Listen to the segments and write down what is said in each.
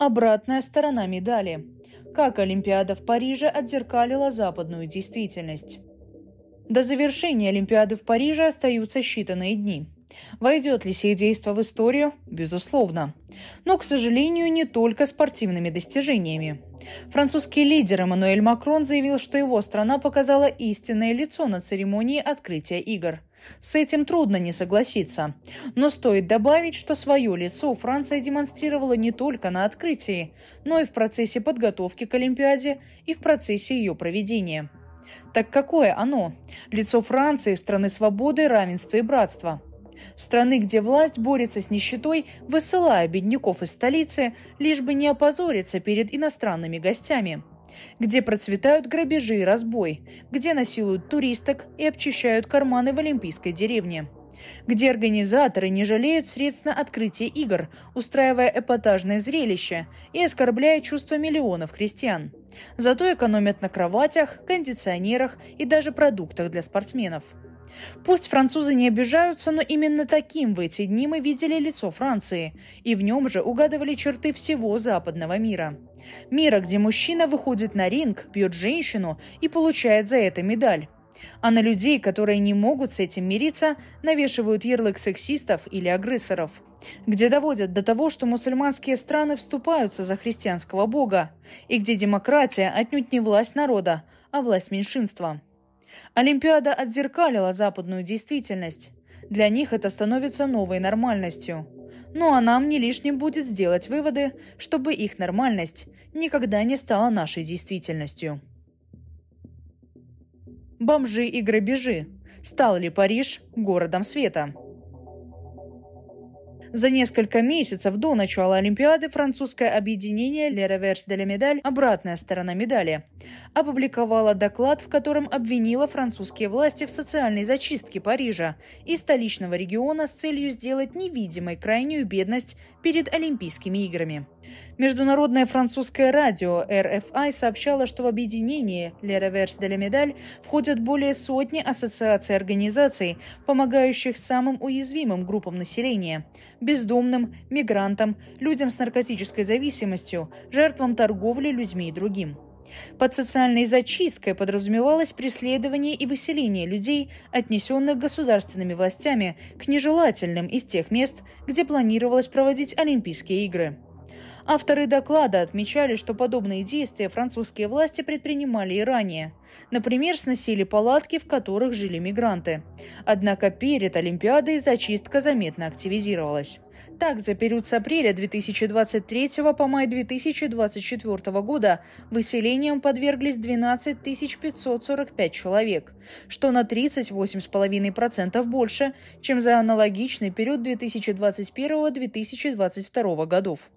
Обратная сторона медали. Как Олимпиада в Париже отзеркалила западную действительность. До завершения Олимпиады в Париже остаются считанные дни. Войдет ли сие действо в историю? Безусловно. Но, к сожалению, не только спортивными достижениями. Французский лидер Эммануэль Макрон заявил, что его страна показала истинное лицо на церемонии открытия игр – с этим трудно не согласиться. Но стоит добавить, что свое лицо Франция демонстрировала не только на открытии, но и в процессе подготовки к Олимпиаде и в процессе ее проведения. Так какое оно? Лицо Франции – страны свободы, равенства и братства. Страны, где власть борется с нищетой, высылая бедняков из столицы, лишь бы не опозориться перед иностранными гостями – где процветают грабежи и разбой, где насилуют туристок и обчищают карманы в Олимпийской деревне где организаторы не жалеют средств на открытие игр, устраивая эпатажное зрелище и оскорбляя чувства миллионов христиан. Зато экономят на кроватях, кондиционерах и даже продуктах для спортсменов. Пусть французы не обижаются, но именно таким в эти дни мы видели лицо Франции, и в нем же угадывали черты всего западного мира. Мира, где мужчина выходит на ринг, бьет женщину и получает за это медаль. А на людей, которые не могут с этим мириться, навешивают ярлык сексистов или агрессоров. Где доводят до того, что мусульманские страны вступаются за христианского бога. И где демократия отнюдь не власть народа, а власть меньшинства. Олимпиада отзеркалила западную действительность. Для них это становится новой нормальностью. Ну а нам не лишним будет сделать выводы, чтобы их нормальность никогда не стала нашей действительностью. Бомжи и грабежи. Стал ли Париж городом света? За несколько месяцев до начала Олимпиады французское объединение «Le Revers de la Médaille» «Обратная сторона медали» опубликовало доклад, в котором обвинило французские власти в социальной зачистке Парижа и столичного региона с целью сделать невидимой крайнюю бедность перед Олимпийскими играми. Международное французское радио РФИ сообщало, что в объединение «Le Revers de la Medal» входят более сотни ассоциаций организаций, помогающих самым уязвимым группам населения – бездомным, мигрантам, людям с наркотической зависимостью, жертвам торговли людьми и другим. Под социальной зачисткой подразумевалось преследование и выселение людей, отнесенных государственными властями к нежелательным из тех мест, где планировалось проводить Олимпийские игры. Авторы доклада отмечали, что подобные действия французские власти предпринимали и ранее. Например, сносили палатки, в которых жили мигранты. Однако перед Олимпиадой зачистка заметно активизировалась. Так, за период с апреля 2023 по май 2024 года выселением подверглись 12 545 человек, что на 38,5% больше, чем за аналогичный период 2021-2022 годов.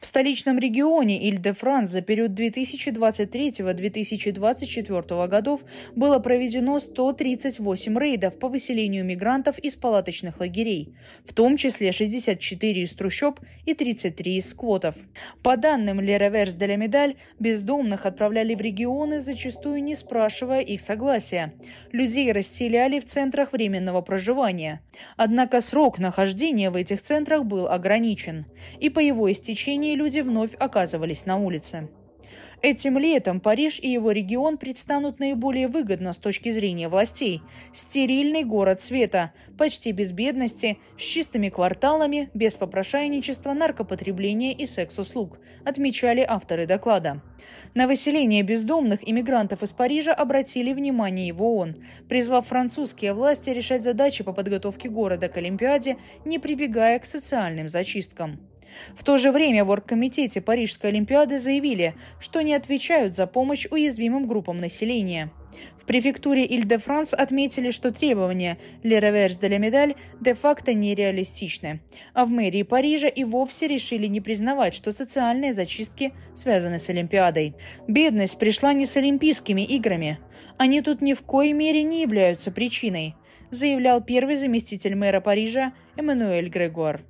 В столичном регионе Иль-де-Франс за период 2023-2024 годов было проведено 138 рейдов по выселению мигрантов из палаточных лагерей, в том числе 64 из трущоб и 33 из сквотов. По данным Лераверс де Медаль, бездомных отправляли в регионы, зачастую не спрашивая их согласия. Людей расселяли в центрах временного проживания. Однако срок нахождения в этих центрах был ограничен, и по его истечении сокращении люди вновь оказывались на улице. Этим летом Париж и его регион предстанут наиболее выгодно с точки зрения властей. Стерильный город света, почти без бедности, с чистыми кварталами, без попрошайничества, наркопотребления и секс-услуг, отмечали авторы доклада. На выселение бездомных иммигрантов из Парижа обратили внимание в ООН, призвав французские власти решать задачи по подготовке города к Олимпиаде, не прибегая к социальным зачисткам. В то же время в Оргкомитете Парижской Олимпиады заявили, что не отвечают за помощь уязвимым группам населения. В префектуре Иль-де-Франс отметили, что требования «Ле реверс де ла медаль» де-факто нереалистичны. А в мэрии Парижа и вовсе решили не признавать, что социальные зачистки связаны с Олимпиадой. Бедность пришла не с Олимпийскими играми. Они тут ни в коей мере не являются причиной, заявлял первый заместитель мэра Парижа Эммануэль Грегор.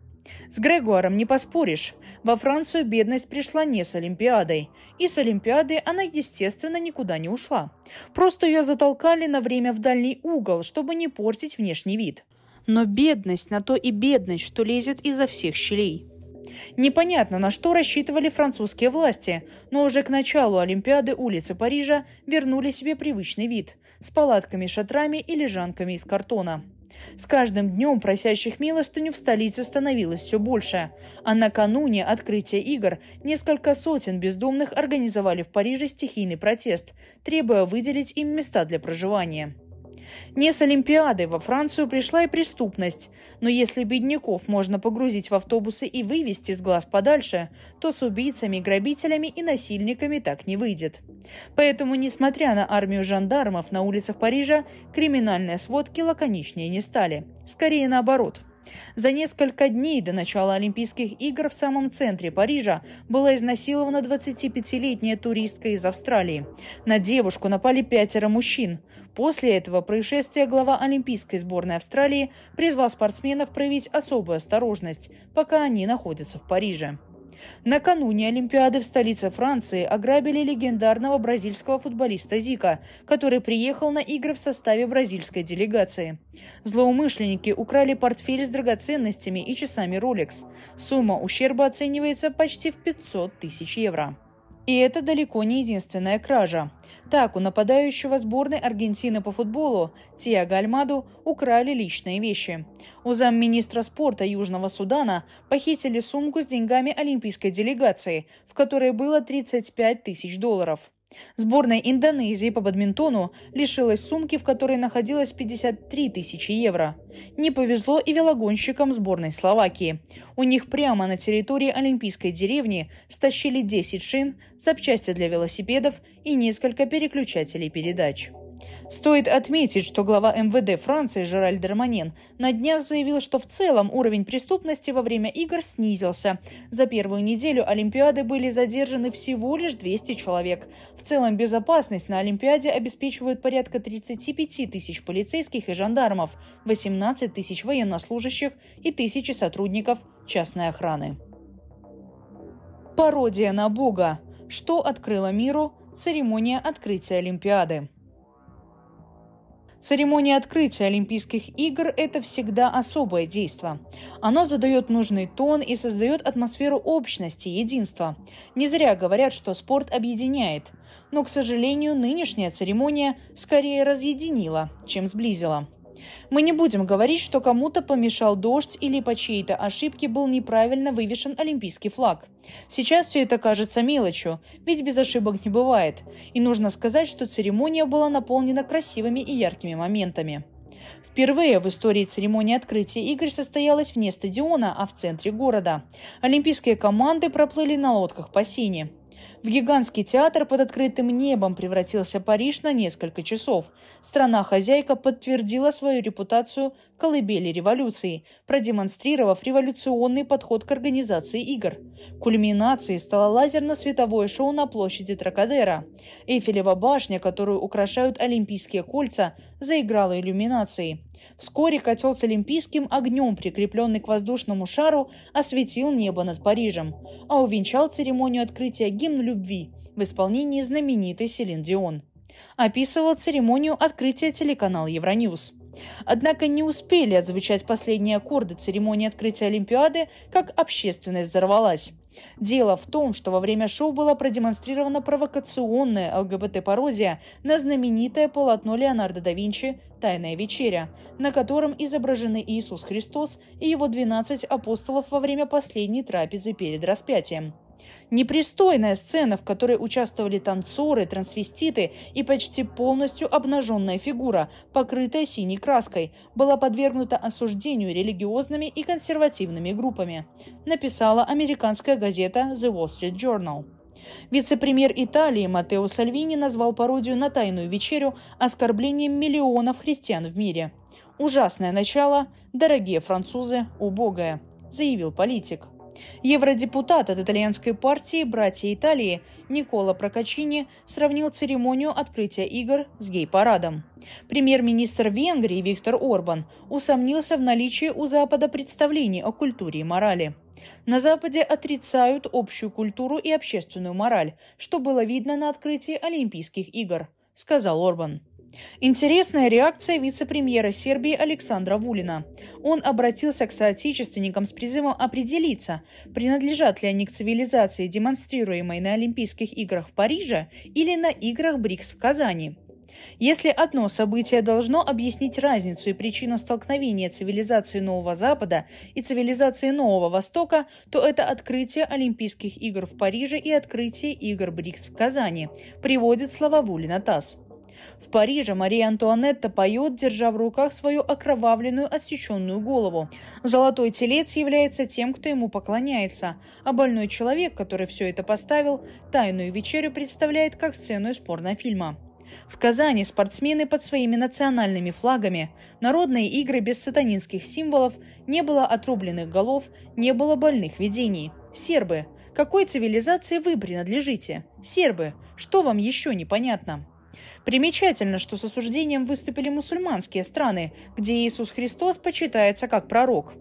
С Грегором не поспоришь. Во Францию бедность пришла не с Олимпиадой. И с Олимпиады она, естественно, никуда не ушла. Просто ее затолкали на время в дальний угол, чтобы не портить внешний вид. Но бедность на то и бедность, что лезет изо всех щелей. Непонятно, на что рассчитывали французские власти, но уже к началу Олимпиады улицы Парижа вернули себе привычный вид с палатками, шатрами и лежанками из картона. С каждым днем просящих милостыню в столице становилось все больше, а накануне открытия игр несколько сотен бездомных организовали в Париже стихийный протест, требуя выделить им места для проживания. Не с Олимпиадой во Францию пришла и преступность, но если бедняков можно погрузить в автобусы и вывести с глаз подальше, то с убийцами, грабителями и насильниками так не выйдет. Поэтому, несмотря на армию жандармов на улицах Парижа, криминальные сводки лаконичнее не стали. Скорее наоборот. За несколько дней до начала Олимпийских игр в самом центре Парижа была изнасилована 25-летняя туристка из Австралии. На девушку напали пятеро мужчин. После этого происшествия глава Олимпийской сборной Австралии призвал спортсменов проявить особую осторожность, пока они находятся в Париже. Накануне Олимпиады в столице Франции ограбили легендарного бразильского футболиста Зика, который приехал на игры в составе бразильской делегации. Злоумышленники украли портфель с драгоценностями и часами Rolex. Сумма ущерба оценивается почти в 500 тысяч евро. И это далеко не единственная кража. Так, у нападающего сборной Аргентины по футболу Тиаго Альмаду украли личные вещи. У замминистра спорта Южного Судана похитили сумку с деньгами олимпийской делегации, в которой было 35 тысяч долларов. Сборная Индонезии по бадминтону лишилась сумки, в которой находилось 53 тысячи евро. Не повезло и велогонщикам сборной Словакии. У них прямо на территории Олимпийской деревни стащили 10 шин, запчасти для велосипедов и несколько переключателей передач. Стоит отметить, что глава МВД Франции Жераль Дерманен на днях заявил, что в целом уровень преступности во время игр снизился. За первую неделю Олимпиады были задержаны всего лишь 200 человек. В целом безопасность на Олимпиаде обеспечивают порядка 35 тысяч полицейских и жандармов, 18 тысяч военнослужащих и тысячи сотрудников частной охраны. Пародия на Бога. Что открыла миру церемония открытия Олимпиады? Церемония открытия Олимпийских игр – это всегда особое действо. Оно задает нужный тон и создает атмосферу общности, единства. Не зря говорят, что спорт объединяет. Но, к сожалению, нынешняя церемония скорее разъединила, чем сблизила. Мы не будем говорить, что кому-то помешал дождь или по чьей-то ошибке был неправильно вывешен олимпийский флаг. Сейчас все это кажется мелочью, ведь без ошибок не бывает. И нужно сказать, что церемония была наполнена красивыми и яркими моментами. Впервые в истории церемонии открытия игр состоялась вне стадиона, а в центре города. Олимпийские команды проплыли на лодках по сине. В гигантский театр под открытым небом превратился Париж на несколько часов. Страна-хозяйка подтвердила свою репутацию колыбели революции, продемонстрировав революционный подход к организации игр. Кульминацией стало лазерно-световое шоу на площади Тракадера. Эйфелева башня, которую украшают олимпийские кольца, заиграла иллюминацией. Вскоре котел с олимпийским огнем, прикрепленный к воздушному шару, осветил небо над Парижем, а увенчал церемонию открытия гимн любви в исполнении знаменитой Селин Дион. Описывал церемонию открытия телеканал «Евроньюз». Однако не успели отзвучать последние аккорды церемонии открытия Олимпиады, как общественность взорвалась. Дело в том, что во время шоу была продемонстрирована провокационная ЛГБТ-пародия на знаменитое полотно Леонардо да Винчи «Тайная вечеря», на котором изображены Иисус Христос и его 12 апостолов во время последней трапезы перед распятием. Непристойная сцена, в которой участвовали танцоры, трансвеститы и почти полностью обнаженная фигура, покрытая синей краской, была подвергнута осуждению религиозными и консервативными группами, написала американская газета The Wall Street Journal. Вице-премьер Италии Матео Сальвини назвал пародию на «Тайную вечерю» оскорблением миллионов христиан в мире. «Ужасное начало, дорогие французы, убогое», – заявил политик. Евродепутат от итальянской партии «Братья Италии» Никола Прокачини сравнил церемонию открытия игр с гей-парадом. Премьер-министр Венгрии Виктор Орбан усомнился в наличии у Запада представлений о культуре и морали. На Западе отрицают общую культуру и общественную мораль, что было видно на открытии Олимпийских игр, сказал Орбан. Интересная реакция вице-премьера Сербии Александра Вулина. Он обратился к соотечественникам с призывом определиться, принадлежат ли они к цивилизации, демонстрируемой на Олимпийских играх в Париже или на играх БРИКС в Казани. Если одно событие должно объяснить разницу и причину столкновения цивилизации Нового Запада и цивилизации Нового Востока, то это открытие Олимпийских игр в Париже и открытие игр БРИКС в Казани, приводит слова Вулина ТАСС. В Париже Мария Антуанетта поет, держа в руках свою окровавленную отсеченную голову. Золотой телец является тем, кто ему поклоняется, а больной человек, который все это поставил, тайную вечерю представляет как сцену из порнофильма. В Казани спортсмены под своими национальными флагами, народные игры без сатанинских символов, не было отрубленных голов, не было больных видений. Сербы. Какой цивилизации вы принадлежите? Сербы. Что вам еще непонятно? Примечательно, что с осуждением выступили мусульманские страны, где Иисус Христос почитается как пророк.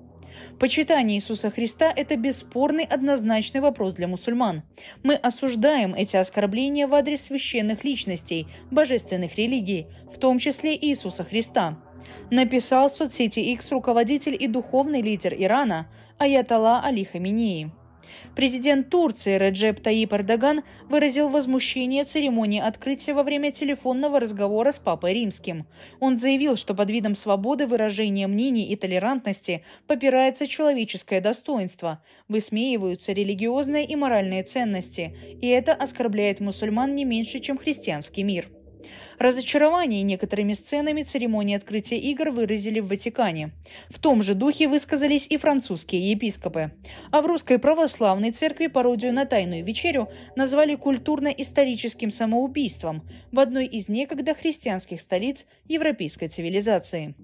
Почитание Иисуса Христа – это бесспорный однозначный вопрос для мусульман. Мы осуждаем эти оскорбления в адрес священных личностей, божественных религий, в том числе Иисуса Христа. Написал в соцсети X руководитель и духовный лидер Ирана Аятала Али Хаминии. Президент Турции Реджеп Таип Эрдоган выразил возмущение церемонии открытия во время телефонного разговора с Папой Римским. Он заявил, что под видом свободы выражения мнений и толерантности попирается человеческое достоинство, высмеиваются религиозные и моральные ценности, и это оскорбляет мусульман не меньше, чем христианский мир. Разочарование некоторыми сценами церемонии открытия игр выразили в Ватикане. В том же духе высказались и французские епископы. А в русской православной церкви пародию на «Тайную вечерю» назвали культурно-историческим самоубийством в одной из некогда христианских столиц европейской цивилизации.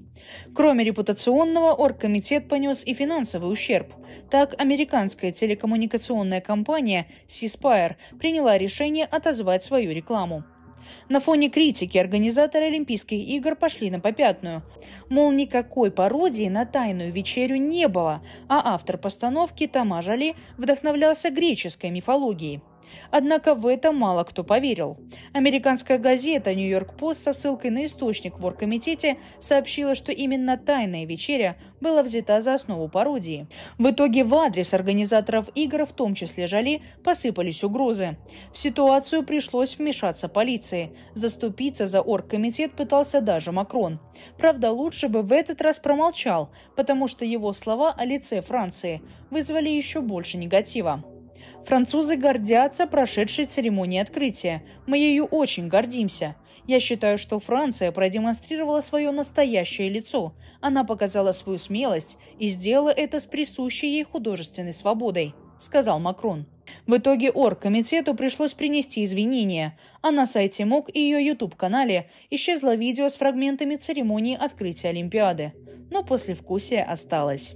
Кроме репутационного, оргкомитет понес и финансовый ущерб. Так, американская телекоммуникационная компания Seaspire приняла решение отозвать свою рекламу. На фоне критики организаторы Олимпийских игр пошли на попятную. Мол, никакой пародии на тайную вечерю не было, а автор постановки Тамаш Али вдохновлялся греческой мифологией. Однако в это мало кто поверил. Американская газета «Нью-Йорк-Пост» со ссылкой на источник в Оргкомитете сообщила, что именно «Тайная вечеря» была взята за основу пародии. В итоге в адрес организаторов игр, в том числе Жали, посыпались угрозы. В ситуацию пришлось вмешаться полиции. Заступиться за оргкомитет пытался даже Макрон. Правда, лучше бы в этот раз промолчал, потому что его слова о лице Франции вызвали еще больше негатива. Французы гордятся прошедшей церемонией открытия. Мы ею очень гордимся. Я считаю, что Франция продемонстрировала свое настоящее лицо. Она показала свою смелость и сделала это с присущей ей художественной свободой, сказал Макрон. В итоге Оргкомитету пришлось принести извинения, а на сайте МОК и ее YouTube-канале исчезло видео с фрагментами церемонии открытия Олимпиады. Но послевкусие осталось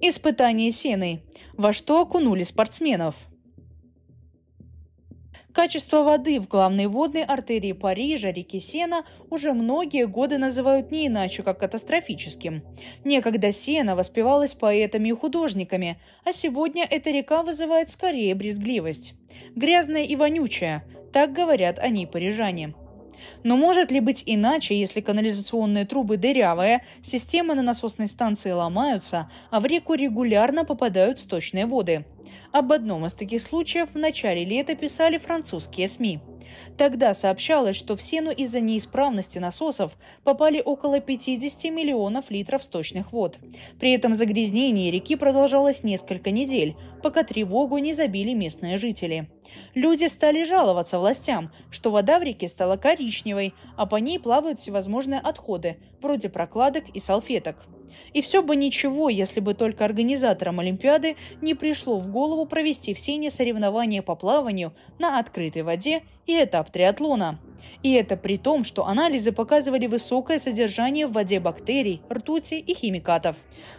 испытание сены, во что окунули спортсменов. Качество воды в главной водной артерии Парижа, реки Сена, уже многие годы называют не иначе, как катастрофическим. Некогда Сена воспевалась поэтами и художниками, а сегодня эта река вызывает скорее брезгливость. Грязная и вонючая, так говорят они парижане. Но может ли быть иначе, если канализационные трубы дырявые, системы на насосной станции ломаются, а в реку регулярно попадают сточные воды? Об одном из таких случаев в начале лета писали французские СМИ. Тогда сообщалось, что в Сену из-за неисправности насосов попали около 50 миллионов литров сточных вод. При этом загрязнение реки продолжалось несколько недель, пока тревогу не забили местные жители. Люди стали жаловаться властям, что вода в реке стала коричневой, а по ней плавают всевозможные отходы, вроде прокладок и салфеток. И все бы ничего, если бы только организаторам Олимпиады не пришло в голову провести в Сене соревнования по плаванию на открытой воде и этап триатлона. И это при том, что анализы показывали высокое содержание в воде бактерий, ртути и химикатов.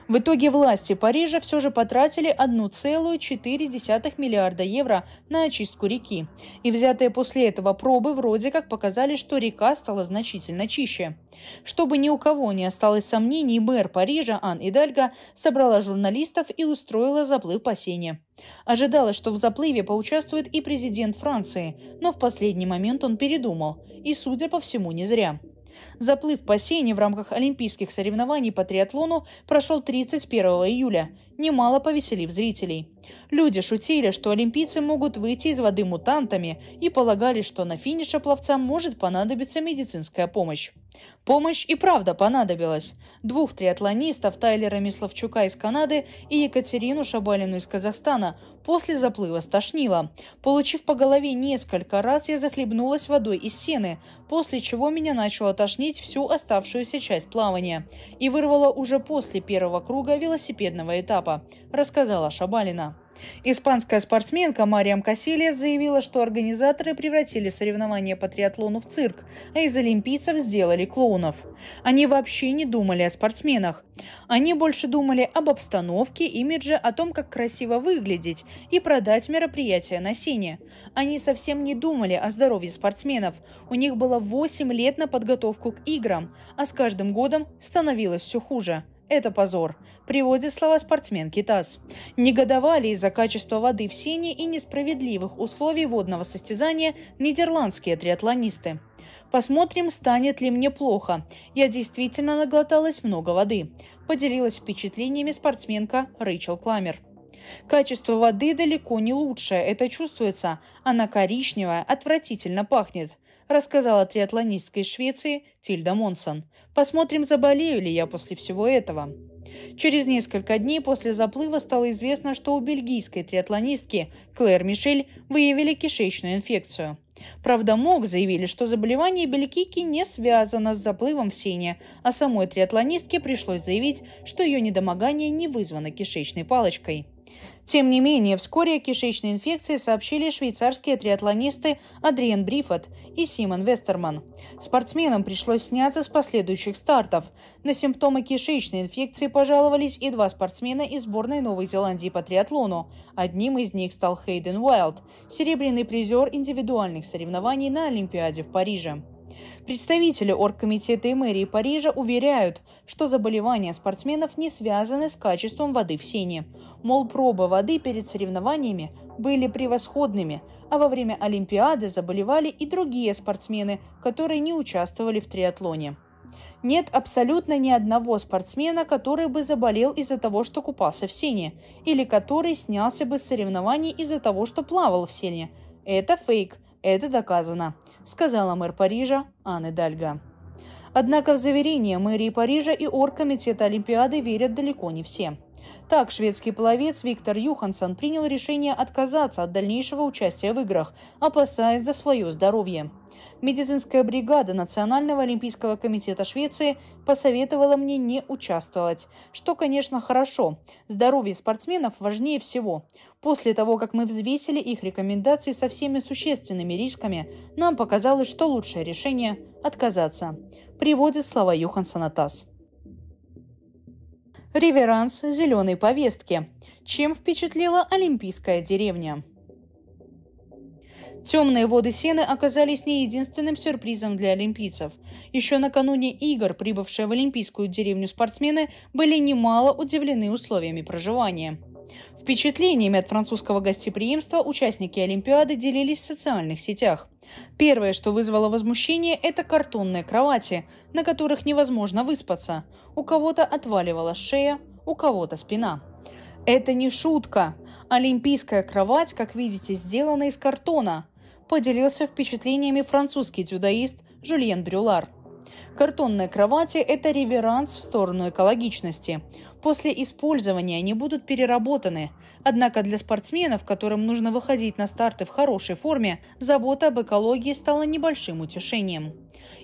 В итоге власти Парижа все же потратили 1,4 миллиарда евро на очистку реки. И взятые после этого пробы вроде как показали, что река стала значительно чище. Чтобы ни у кого не осталось сомнений, мэр Парижа Ан Идальга собрала журналистов и устроила заплыв по сене. Ожидалось, что в заплыве поучаствует и президент Франции, но в последний момент он передумал и, судя по всему, не зря. Заплыв в бассейне в рамках Олимпийских соревнований по триатлону прошел 31 июля, немало повеселив зрителей. Люди шутили, что олимпийцы могут выйти из воды мутантами и полагали, что на финише пловцам может понадобиться медицинская помощь. Помощь и правда понадобилась. Двух триатлонистов Тайлера Мисловчука из Канады и Екатерину Шабалину из Казахстана после заплыва стошнило. Получив по голове несколько раз, я захлебнулась водой из сены, после чего меня начало тошнить всю оставшуюся часть плавания. И вырвала уже после первого круга велосипедного этапа, рассказала Шабалина. Испанская спортсменка Мариам Касилия заявила, что организаторы превратили соревнования по триатлону в цирк, а из олимпийцев сделали клоунов. Они вообще не думали о спортсменах. Они больше думали об обстановке, имидже, о том, как красиво выглядеть и продать мероприятие на сене. Они совсем не думали о здоровье спортсменов. У них было 8 лет на подготовку к играм, а с каждым годом становилось все хуже. Это позор приводит слова спортсменки ТАСС. Негодовали из-за качества воды в сене и несправедливых условий водного состязания нидерландские триатлонисты. Посмотрим, станет ли мне плохо. Я действительно наглоталась много воды. Поделилась впечатлениями спортсменка Рэйчел Кламер. Качество воды далеко не лучшее, это чувствуется. Она коричневая, отвратительно пахнет, рассказала триатлонистка из Швеции Тильда Монсон. Посмотрим, заболею ли я после всего этого. Через несколько дней после заплыва стало известно, что у бельгийской триатлонистки Клэр Мишель выявили кишечную инфекцию. Правда, МОК заявили, что заболевание бельгийки не связано с заплывом в сене, а самой триатлонистке пришлось заявить, что ее недомогание не вызвано кишечной палочкой. Тем не менее, вскоре о кишечной инфекции сообщили швейцарские триатлонисты Адриен Брифот и Симон Вестерман. Спортсменам пришлось сняться с последующих стартов. На симптомы кишечной инфекции пожаловались и два спортсмена из сборной Новой Зеландии по триатлону. Одним из них стал Хейден Уайлд, серебряный призер индивидуальных соревнований на Олимпиаде в Париже. Представители оргкомитета и мэрии Парижа уверяют, что заболевания спортсменов не связаны с качеством воды в сене. Мол, пробы воды перед соревнованиями были превосходными, а во время Олимпиады заболевали и другие спортсмены, которые не участвовали в триатлоне. Нет абсолютно ни одного спортсмена, который бы заболел из-за того, что купался в сене, или который снялся бы с соревнований из-за того, что плавал в сене. Это фейк – это доказано», – сказала мэр Парижа Анны Дальга. Однако в заверения мэрии Парижа и оргкомитета Олимпиады верят далеко не все. Так, шведский пловец Виктор Юхансон принял решение отказаться от дальнейшего участия в играх, опасаясь за свое здоровье. Медицинская бригада Национального олимпийского комитета Швеции посоветовала мне не участвовать, что, конечно, хорошо. Здоровье спортсменов важнее всего. После того, как мы взвесили их рекомендации со всеми существенными рисками, нам показалось, что лучшее решение – отказаться. Приводит слова Юхансона ТАСС. Реверанс зеленой повестки. Чем впечатлила Олимпийская деревня? Темные воды Сены оказались не единственным сюрпризом для олимпийцев. Еще накануне игр, прибывшие в олимпийскую деревню спортсмены, были немало удивлены условиями проживания. Впечатлениями от французского гостеприимства участники Олимпиады делились в социальных сетях. Первое, что вызвало возмущение, это картонные кровати, на которых невозможно выспаться. У кого-то отваливала шея, у кого-то спина. Это не шутка. Олимпийская кровать, как видите, сделана из картона, поделился впечатлениями французский дюдаист Жюльен Брюлар. Картонные кровати – это реверанс в сторону экологичности после использования они будут переработаны. Однако для спортсменов, которым нужно выходить на старты в хорошей форме, забота об экологии стала небольшим утешением.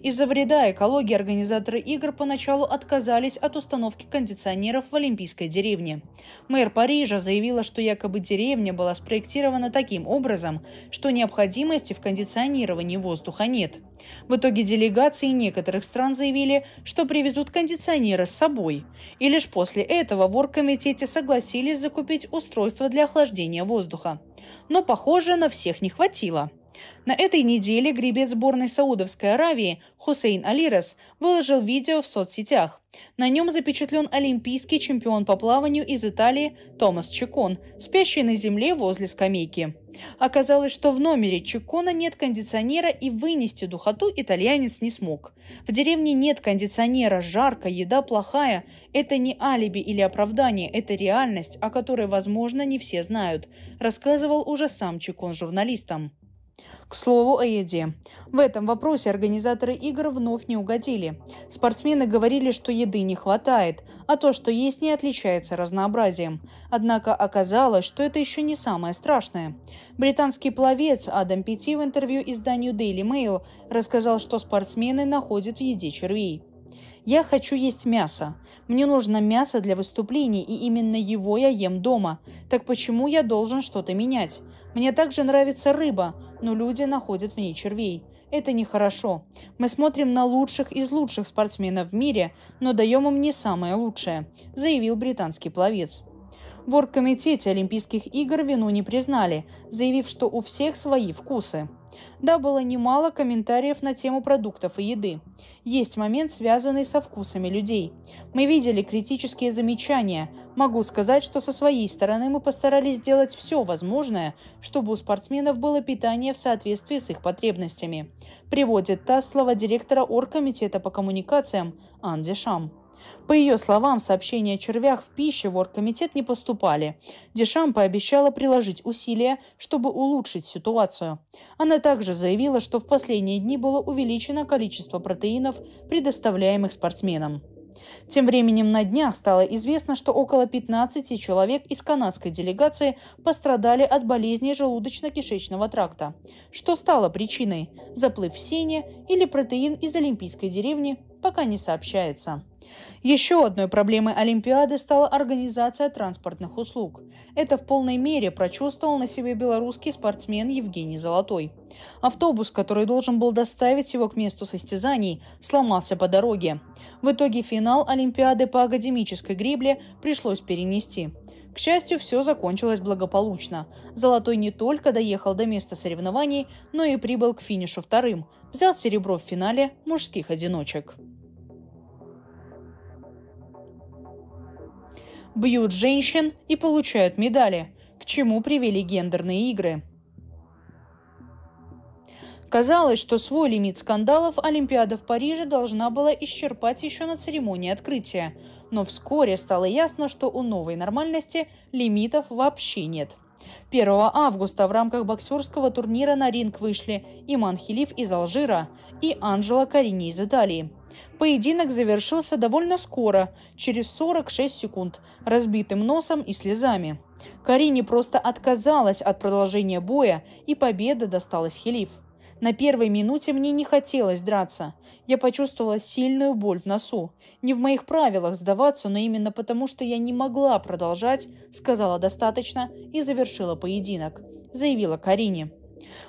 Из-за вреда экологии организаторы игр поначалу отказались от установки кондиционеров в Олимпийской деревне. Мэр Парижа заявила, что якобы деревня была спроектирована таким образом, что необходимости в кондиционировании воздуха нет. В итоге делегации некоторых стран заявили, что привезут кондиционеры с собой. И лишь после этого в оргкомитете согласились закупить устройство для охлаждения воздуха. Но, похоже, на всех не хватило. На этой неделе гребец сборной Саудовской Аравии Хусейн Алирас выложил видео в соцсетях. На нем запечатлен олимпийский чемпион по плаванию из Италии Томас Чекон, спящий на земле возле скамейки. Оказалось, что в номере Чекона нет кондиционера и вынести духоту итальянец не смог. В деревне нет кондиционера, жарко, еда плохая. Это не алиби или оправдание, это реальность, о которой, возможно, не все знают, рассказывал уже сам Чекон журналистам. К слову о еде. В этом вопросе организаторы игр вновь не угодили. Спортсмены говорили, что еды не хватает, а то, что есть, не отличается разнообразием. Однако оказалось, что это еще не самое страшное. Британский пловец Адам Пяти в интервью изданию Daily Mail рассказал, что спортсмены находят в еде червей. Я хочу есть мясо. Мне нужно мясо для выступлений, и именно его я ем дома. Так почему я должен что-то менять? Мне также нравится рыба, но люди находят в ней червей. Это нехорошо. Мы смотрим на лучших из лучших спортсменов в мире, но даем им не самое лучшее», – заявил британский пловец. В оргкомитете Олимпийских игр вину не признали, заявив, что у всех свои вкусы. Да, было немало комментариев на тему продуктов и еды. Есть момент, связанный со вкусами людей. Мы видели критические замечания. Могу сказать, что со своей стороны мы постарались сделать все возможное, чтобы у спортсменов было питание в соответствии с их потребностями. Приводит ТАСС слова директора Оргкомитета по коммуникациям Анди Шам. По ее словам, сообщения о червях в пище в оргкомитет не поступали. Дешам пообещала приложить усилия, чтобы улучшить ситуацию. Она также заявила, что в последние дни было увеличено количество протеинов, предоставляемых спортсменам. Тем временем на днях стало известно, что около 15 человек из канадской делегации пострадали от болезней желудочно-кишечного тракта. Что стало причиной – заплыв в сене или протеин из олимпийской деревни, пока не сообщается. Еще одной проблемой Олимпиады стала организация транспортных услуг. Это в полной мере прочувствовал на себе белорусский спортсмен Евгений Золотой. Автобус, который должен был доставить его к месту состязаний, сломался по дороге. В итоге финал Олимпиады по академической гребле пришлось перенести. К счастью, все закончилось благополучно. Золотой не только доехал до места соревнований, но и прибыл к финишу вторым, взял серебро в финале мужских одиночек. бьют женщин и получают медали, к чему привели гендерные игры. Казалось, что свой лимит скандалов Олимпиада в Париже должна была исчерпать еще на церемонии открытия. Но вскоре стало ясно, что у новой нормальности лимитов вообще нет. 1 августа в рамках боксерского турнира на ринг вышли Иман Хилиф из Алжира и Анжела Карини из Италии. Поединок завершился довольно скоро, через 46 секунд, разбитым носом и слезами. Карине просто отказалась от продолжения боя, и победа досталась Хелиф. На первой минуте мне не хотелось драться. Я почувствовала сильную боль в носу. Не в моих правилах сдаваться, но именно потому, что я не могла продолжать, сказала достаточно и завершила поединок, заявила Карине.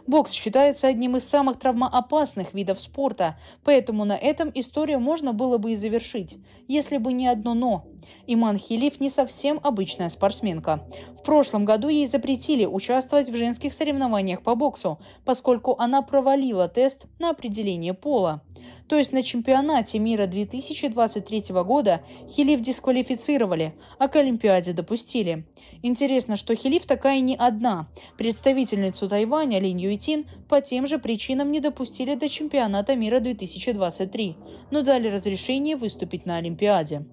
Бокс считается одним из самых травмоопасных видов спорта, поэтому на этом историю можно было бы и завершить, если бы не одно «но». Иман Хилиф не совсем обычная спортсменка. В прошлом году ей запретили участвовать в женских соревнованиях по боксу, поскольку она провалила тест на определение пола. То есть на чемпионате мира 2023 года Хилиф дисквалифицировали, а к Олимпиаде допустили. Интересно, что Хилиф такая не одна. Представительницу Тайваня Лин Юйтин по тем же причинам не допустили до чемпионата мира 2023, но дали разрешение выступить на Олимпиаде.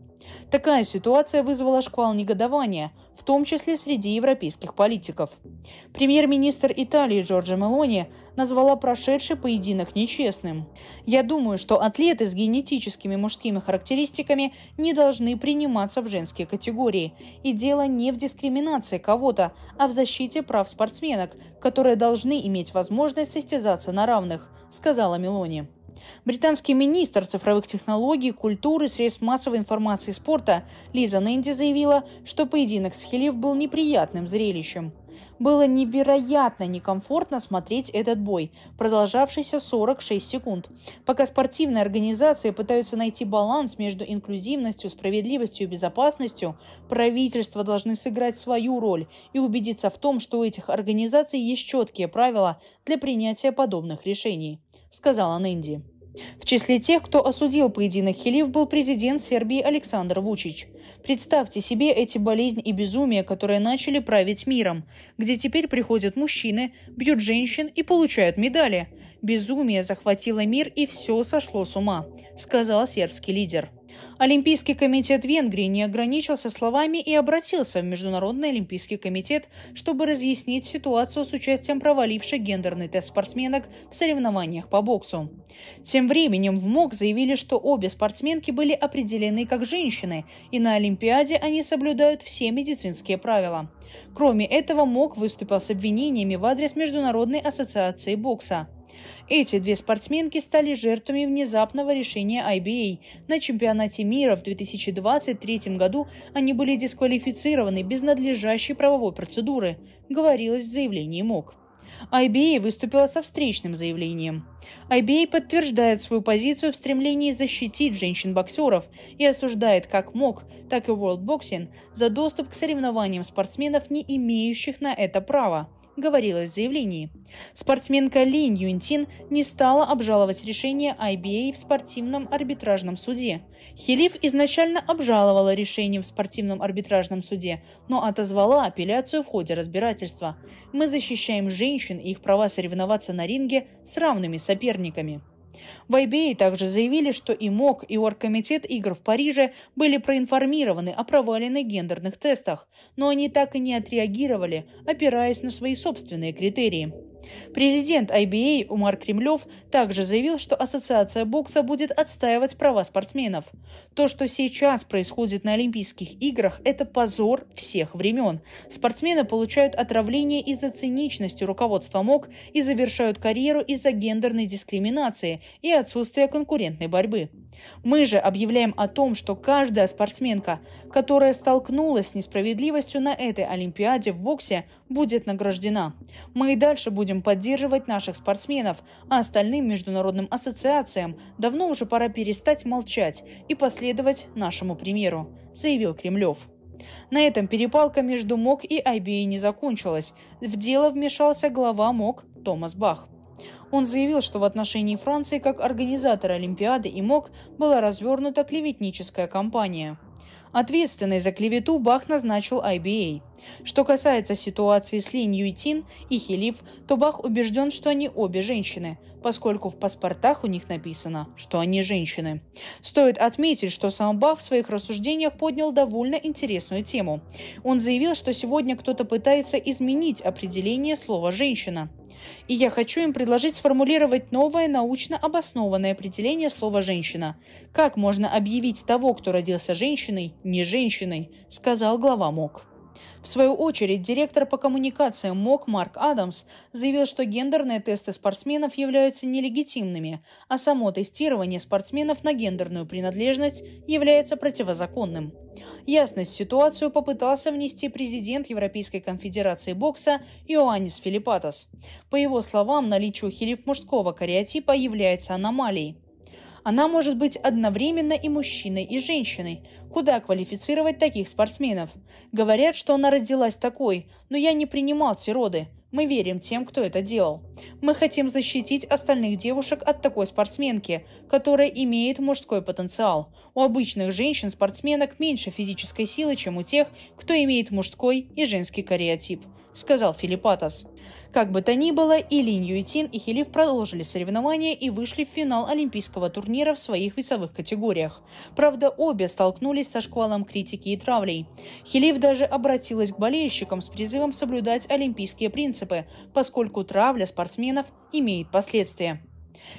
Такая ситуация вызвала шквал негодования, в том числе среди европейских политиков. Премьер-министр Италии Джорджа Мелони назвала прошедший поединок нечестным. «Я думаю, что атлеты с генетическими мужскими характеристиками не должны приниматься в женские категории. И дело не в дискриминации кого-то, а в защите прав спортсменок, которые должны иметь возможность состязаться на равных», – сказала Мелони. Британский министр цифровых технологий, культуры, средств массовой информации и спорта Лиза Нэнди заявила, что поединок с Хилев был неприятным зрелищем. Было невероятно некомфортно смотреть этот бой, продолжавшийся 46 секунд, пока спортивные организации пытаются найти баланс между инклюзивностью, справедливостью и безопасностью, правительства должны сыграть свою роль и убедиться в том, что у этих организаций есть четкие правила для принятия подобных решений, сказала Нэнди. В числе тех, кто осудил поединок Хилив, был президент Сербии Александр Вучич. Представьте себе эти болезнь и безумие, которые начали править миром, где теперь приходят мужчины, бьют женщин и получают медали. Безумие захватило мир и все сошло с ума, сказал сербский лидер. Олимпийский комитет Венгрии не ограничился словами и обратился в Международный олимпийский комитет, чтобы разъяснить ситуацию с участием провалившей гендерный тест спортсменок в соревнованиях по боксу. Тем временем в МОК заявили, что обе спортсменки были определены как женщины, и на Олимпиаде они соблюдают все медицинские правила. Кроме этого, МОК выступил с обвинениями в адрес Международной ассоциации бокса. Эти две спортсменки стали жертвами внезапного решения IBA. На чемпионате мира в 2023 году они были дисквалифицированы без надлежащей правовой процедуры, говорилось в заявлении МОК. IBA выступила со встречным заявлением. IBA подтверждает свою позицию в стремлении защитить женщин-боксеров и осуждает как МОК, так и World Boxing за доступ к соревнованиям спортсменов, не имеющих на это права говорилось в заявлении. Спортсменка Лин Юнтин не стала обжаловать решение IBA в спортивном арбитражном суде. Хилиф изначально обжаловала решение в спортивном арбитражном суде, но отозвала апелляцию в ходе разбирательства. «Мы защищаем женщин и их права соревноваться на ринге с равными соперниками». В IBA также заявили, что и МОК, и Оргкомитет игр в Париже были проинформированы о проваленных гендерных тестах, но они так и не отреагировали, опираясь на свои собственные критерии. Президент IBA Умар Кремлев также заявил, что Ассоциация бокса будет отстаивать права спортсменов. То, что сейчас происходит на Олимпийских играх, это позор всех времен. Спортсмены получают отравление из-за циничности руководства МОК и завершают карьеру из-за гендерной дискриминации и отсутствия конкурентной борьбы. Мы же объявляем о том, что каждая спортсменка, которая столкнулась с несправедливостью на этой Олимпиаде в боксе, будет награждена. Мы и дальше будем поддерживать наших спортсменов, а остальным международным ассоциациям давно уже пора перестать молчать и последовать нашему примеру, заявил Кремлев. На этом перепалка между МОК и IBA не закончилась. В дело вмешался глава МОК Томас Бах. Он заявил, что в отношении Франции как организатора Олимпиады и МОК была развернута клеветническая кампания. Ответственной за клевету Бах назначил IBA. Что касается ситуации с Линь Юйтин и Хилиф, то Бах убежден, что они обе женщины, поскольку в паспортах у них написано, что они женщины. Стоит отметить, что сам Бах в своих рассуждениях поднял довольно интересную тему. Он заявил, что сегодня кто-то пытается изменить определение слова «женщина». И я хочу им предложить сформулировать новое научно обоснованное определение слова «женщина». Как можно объявить того, кто родился женщиной, не женщиной, сказал глава МОК. В свою очередь, директор по коммуникациям МОК Марк Адамс заявил, что гендерные тесты спортсменов являются нелегитимными, а само тестирование спортсменов на гендерную принадлежность является противозаконным. Ясность в ситуацию попытался внести президент Европейской конфедерации бокса Иоаннис Филиппатос. По его словам, наличие у хилив мужского кариотипа является аномалией. Она может быть одновременно и мужчиной, и женщиной. Куда квалифицировать таких спортсменов? Говорят, что она родилась такой, но я не принимал сироды. Мы верим тем, кто это делал. Мы хотим защитить остальных девушек от такой спортсменки, которая имеет мужской потенциал. У обычных женщин-спортсменок меньше физической силы, чем у тех, кто имеет мужской и женский кариотип. – сказал Филиппатос. Как бы то ни было, и Линь Юйтин, и Хилив продолжили соревнования и вышли в финал олимпийского турнира в своих весовых категориях. Правда, обе столкнулись со шквалом критики и травлей. Хилив даже обратилась к болельщикам с призывом соблюдать олимпийские принципы, поскольку травля спортсменов имеет последствия.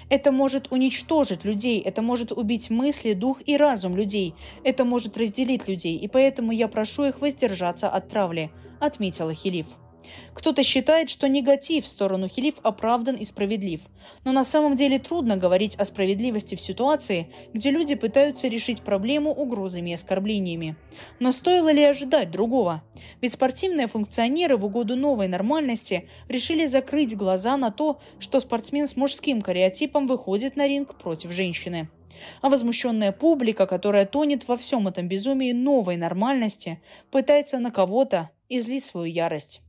Это может уничтожить людей, это может убить мысли, дух и разум людей, это может разделить людей, и поэтому я прошу их воздержаться от травли», — отметила Хилиф. Кто-то считает, что негатив в сторону хилиф оправдан и справедлив. Но на самом деле трудно говорить о справедливости в ситуации, где люди пытаются решить проблему угрозами и оскорблениями. Но стоило ли ожидать другого? Ведь спортивные функционеры в угоду новой нормальности решили закрыть глаза на то, что спортсмен с мужским кариотипом выходит на ринг против женщины. А возмущенная публика, которая тонет во всем этом безумии новой нормальности, пытается на кого-то излить свою ярость.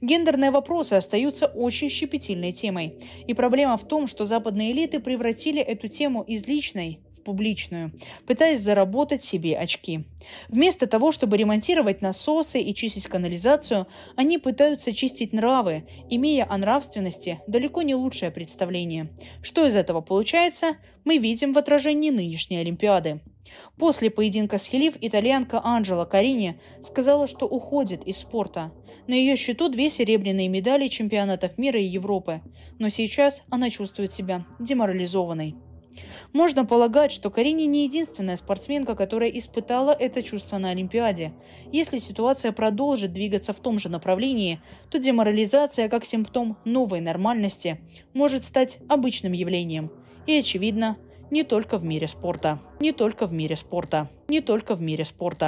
Гендерные вопросы остаются очень щепетильной темой. И проблема в том, что западные элиты превратили эту тему из личной в публичную, пытаясь заработать себе очки. Вместо того, чтобы ремонтировать насосы и чистить канализацию, они пытаются чистить нравы, имея о нравственности далеко не лучшее представление. Что из этого получается, мы видим в отражении нынешней Олимпиады. После поединка с Хелив итальянка Анджела Карини сказала, что уходит из спорта. На ее счету две серебряные медали чемпионатов мира и Европы, но сейчас она чувствует себя деморализованной. Можно полагать, что Карини не единственная спортсменка, которая испытала это чувство на Олимпиаде. Если ситуация продолжит двигаться в том же направлении, то деморализация как симптом новой нормальности может стать обычным явлением. И, очевидно, не только в мире спорта, не только в мире спорта, не только в мире спорта.